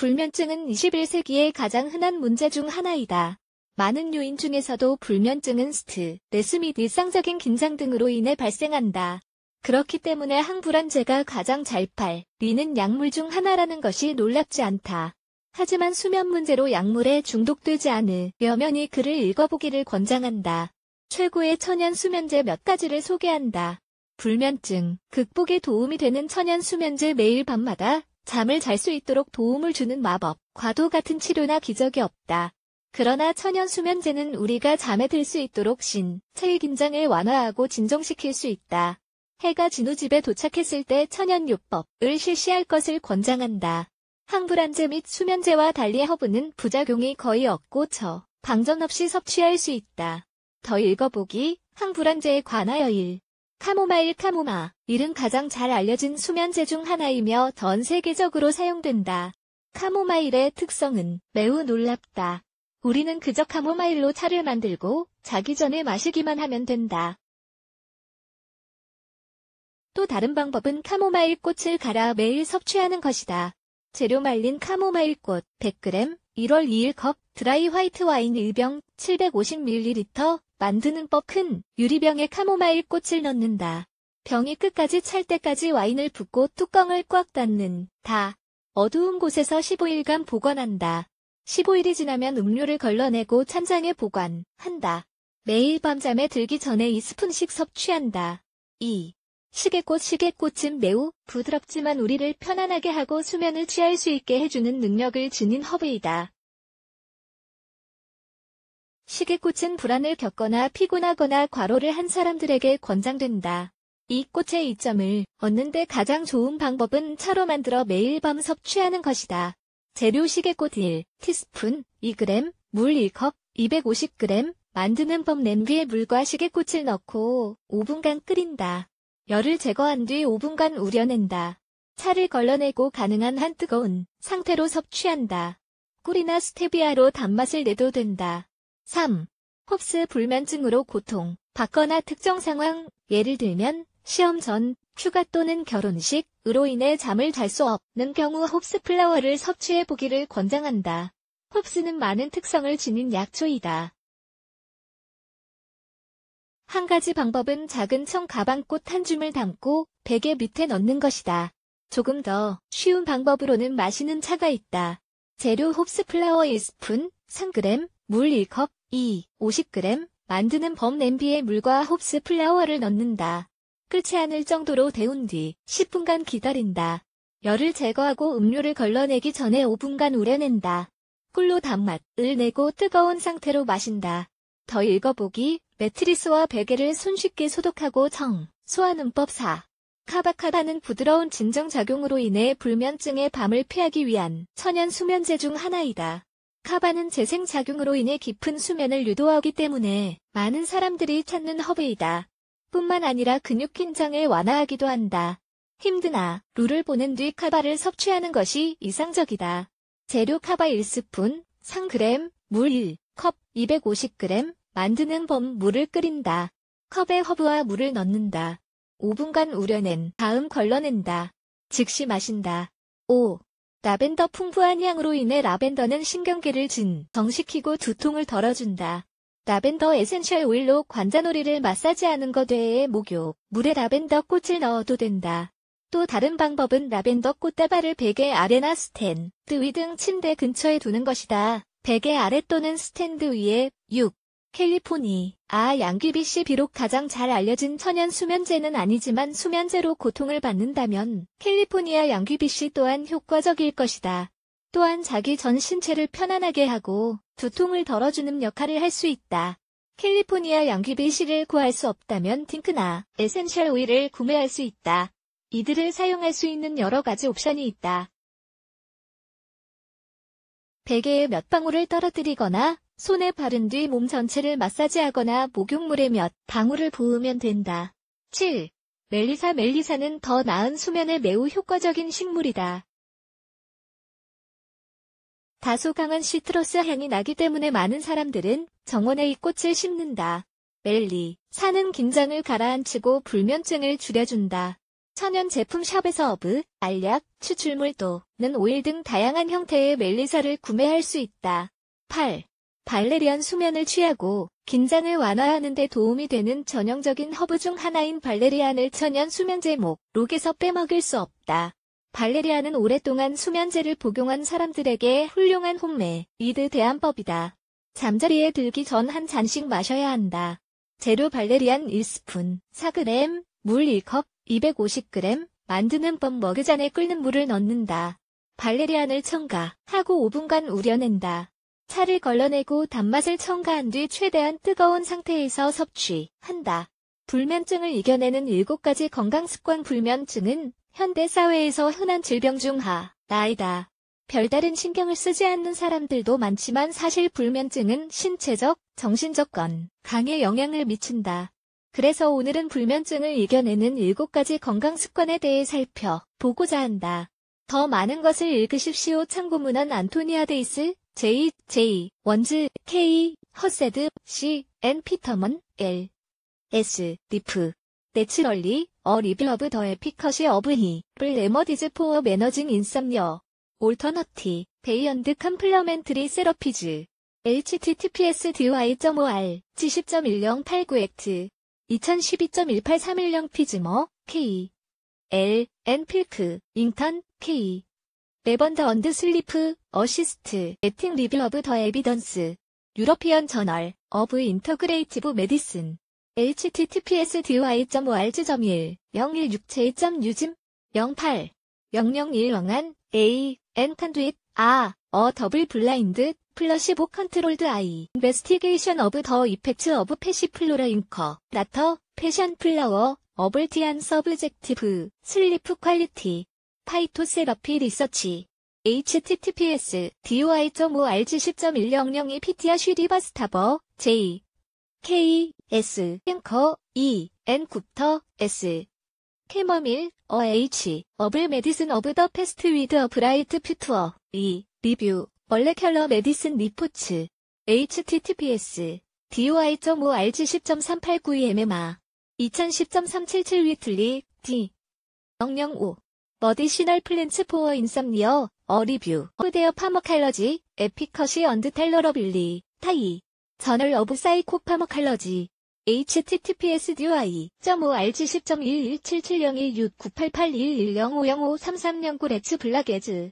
불면증은 21세기의 가장 흔한 문제 중 하나이다. 많은 요인 중에서도 불면증은 스트레스 및 일상적인 긴장 등으로 인해 발생한다. 그렇기 때문에 항불안제가 가장 잘 팔리는 약물 중 하나라는 것이 놀랍지 않다. 하지만 수면 문제로 약물에 중독되지 않으려면 이 글을 읽어보기를 권장한다. 최고의 천연 수면제 몇 가지를 소개한다. 불면증, 극복에 도움이 되는 천연 수면제 매일 밤마다 잠을 잘 수 있도록 도움을 주는 마법, 과도 같은 치료나 기적이 없다. 그러나 천연 수면제는 우리가 잠에 들 수 있도록 신, 체의 긴장을 완화하고 진정시킬 수 있다. 해가 진우 집에 도착했을 때 천연요법을 실시할 것을 권장한다. 항불안제 및 수면제와 달리 허브는 부작용이 거의 없고 처, 방전 없이 섭취할 수 있다. 더 읽어보기, 항불안제에 관하여 1. 카모마일 카모마, 일은 가장 잘 알려진 수면제 중 하나이며 전 세계적으로 사용된다. 카모마일의 특성은 매우 놀랍다. 우리는 그저 카모마일로 차를 만들고 자기 전에 마시기만 하면 된다. 또 다른 방법은 카모마일 꽃을 갈아 매일 섭취하는 것이다. 재료 말린 카모마일 꽃 100g, 1월 2일 컵 드라이 화이트 와인 1병 750ml 만드는 법 큰 유리병에 카모마일 꽃을 넣는다. 병이 끝까지 찰 때까지 와인을 붓고 뚜껑을 꽉 닫는다. 어두운 곳에서 15일간 보관한다. 15일이 지나면 음료를 걸러내고 찬장에 보관한다. 매일 밤잠에 들기 전에 2스푼씩 섭취한다. 2. 시계꽃 시계꽃은 매우 부드럽지만 우리를 편안하게 하고 수면을 취할 수 있게 해주는 능력을 지닌 허브이다. 시계꽃은 불안을 겪거나 피곤하거나 과로를 한 사람들에게 권장된다. 이 꽃의 이점을 얻는데 가장 좋은 방법은 차로 만들어 매일 밤 섭취하는 것이다. 재료 시계꽃 1, 티스푼, 2g, 물 1컵, 250g, 만드는 법 냄비에 네 물과 시계꽃을 넣고 5분간 끓인다. 열을 제거한 뒤 5분간 우려낸다. 차를 걸러내고 가능한 한 뜨거운 상태로 섭취한다. 꿀이나 스테비아로 단맛을 내도 된다. 3. 홉스 불면증으로 고통, 받거나 특정 상황, 예를 들면 시험 전, 휴가 또는 결혼식, 으로 인해 잠을 잘 수 없는 경우 홉스 플라워를 섭취해 보기를 권장한다. 홉스는 많은 특성을 지닌 약초이다. 한 가지 방법은 작은 청 가방꽃 한 줌을 담고 베개 밑에 넣는 것이다. 조금 더 쉬운 방법으로는 마시는 차가 있다. 재료 홉스 플라워 1스푼, 3g, 물 1컵, 2, 50g, 만드는 범 냄비에 물과 홉스 플라워를 넣는다. 끓지 않을 정도로 데운 뒤 10분간 기다린다. 열을 제거하고 음료를 걸러내기 전에 5분간 우려낸다. 꿀로 단맛을 내고 뜨거운 상태로 마신다. 더 읽어보기 매트리스와 베개를 손쉽게 소독하고 청, 소화눈법 4. 카바카바는 부드러운 진정작용으로 인해 불면증의 밤을 피하기 위한 천연 수면제 중 하나이다. 카바는 재생작용으로 인해 깊은 수면을 유도하기 때문에 많은 사람들이 찾는 허브이다. 뿐만 아니라 근육 긴장을 완화하기도 한다. 힘드나 룰을 보는뒤 카바를 섭취하는 것이 이상적이다. 재료 카바 1스푼, 3g, 물 1컵, 250g, 만드는 법 물을 끓인다. 컵에 허브와 물을 넣는다. 5분간 우려낸 다음 걸러낸다. 즉시 마신다. 5. 라벤더 풍부한 향으로 인해 라벤더는 신경계를 진정시키고 두통을 덜어준다. 라벤더 에센셜 오일로 관자놀이를 마사지하는 것 외에 목욕, 물에 라벤더 꽃을 넣어도 된다. 또 다른 방법은 라벤더 꽃다발을 베개 아래나 스탠드 위 등 침대 근처에 두는 것이다. 베개 아래 또는 스탠드 위에 6. 캘리포니. 아, 양귀비 씨 비록 가장 잘 알려진 천연 수면제는 아니지만 수면제로 고통을 받는다면 캘리포니아 양귀비 씨 또한 효과적일 것이다. 또한 자기 전 신체를 편안하게 하고 두통을 덜어주는 역할을 할 수 있다. 캘리포니아 양귀비 씨를 구할 수 없다면 틴크나 에센셜 오일을 구매할 수 있다. 이들을 사용할 수 있는 여러 가지 옵션이 있다. 베개에 몇 방울을 떨어뜨리거나 손에 바른 뒤 몸 전체를 마사지하거나 목욕물에 몇 방울을 부으면 된다. 7. 멜리사 멜리사는 더 나은 수면에 매우 효과적인 식물이다. 다소 강한 시트러스 향이 나기 때문에 많은 사람들은 정원에 이 꽃을 심는다. 멜리, 사는 긴장을 가라앉히고 불면증을 줄여준다. 천연 제품 샵에서 어브, 알약, 추출물도, 는 오일 등 다양한 형태의 멜리사를 구매할 수 있다. 8. 발레리안 수면을 취하고 긴장을 완화하는 데 도움이 되는 전형적인 허브 중 하나인 발레리안을 천연 수면제 목, 록에서 빼먹을 수 없다. 발레리안은 오랫동안 수면제를 복용한 사람들에게 훌륭한 홈메이드 대안법이다. 잠자리에 들기 전 한 잔씩 마셔야 한다. 재료 발레리안 1스푼, 4g, 물 1컵, 250g, 만드는 법 머그잔에 끓는 물을 넣는다. 발레리안을 첨가, 하고 5분간 우려낸다. 차를 걸러내고 단맛을 첨가한 뒤 최대한 뜨거운 상태에서 섭취한다. 불면증을 이겨내는 7가지 건강습관 불면증은 현대 사회에서 흔한 질병 중 하나이다. 별다른 신경을 쓰지 않는 사람들도 많지만 사실 불면증은 신체적, 정신적 건강에 영향을 미친다. 그래서 오늘은 불면증을 이겨내는 7가지 건강 습관에 대해 살펴보고자 한다. 더 많은 것을 읽으십시오. 참고문헌 안토니아데이스 J, J, 원즈, K, 허세드, C, N 피터먼, L, S, 디프 내추럴리, 어 리빌러브 더 에피컷이 어브히, 블 레머디즈 포어 매너징 인썸녀, 올터너티, 베이언드 컴플러멘트리 세러피즈, https dy.or, 70.1089액트, 2012.18310 피즈머, K, L, N 필크, 잉턴, K, 레번더 네 언드 슬리프, 어시스트, 에팅 리뷰 오브 더 에비던스, 유러피언 저널, 어브 인터그레이티브 메디슨, https dy.org.1, 0167.유짐, 08, 001왕한 a, n 칸두잇, 아, 어 더블 블라인드, 플러시보 컨트롤드 아이, 인베스티게이션 오브 더 이펙트 오브 패시 플로라 잉커 라터, 패션 플라워, 어블티안 서브젝티브, 슬리프 퀄리티, 파이토세러피 리서치 https doi.org10.100이 피티아 슈리바스타버 e j k s 앵커 e n 굽터 s 캐머밀 o 어, h 어블 메디슨 어브 더 패스트 위드 어 브라이트 퓨투어 이 리뷰 멀레큘러 메디슨 리포츠 https d o i o r g 1 0 3 8 9 m m a 2010.377 위틀리 d 005 머디시널 플랜츠 포어 인썸니어, 어리뷰, 후데어 파머칼러지, 에피컷이 언드 텔러러빌리, 타이, 저널 어브 사이코 파머칼러지, https d i 5 r g 1 0 1 1 7 7 0 1 6 9 8 8 1 1 0 5 0 5 3 3 9레츠 블라게즈